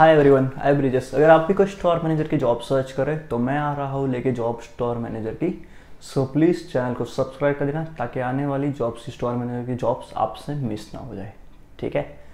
hi everyone I bridges अगर आप भी कोई स्टोर मैनेजर की जॉब सर्च करें तो मैं आ रहा हूँ लेके जॉब स्टोर मैनेजर की सो प्लीज़ चैनल को सब्सक्राइब कर देना ताकि आने वाली जॉब्स स्टोर मैनेजर की जॉब्स आपसे मिस ना हो जाए ठीक है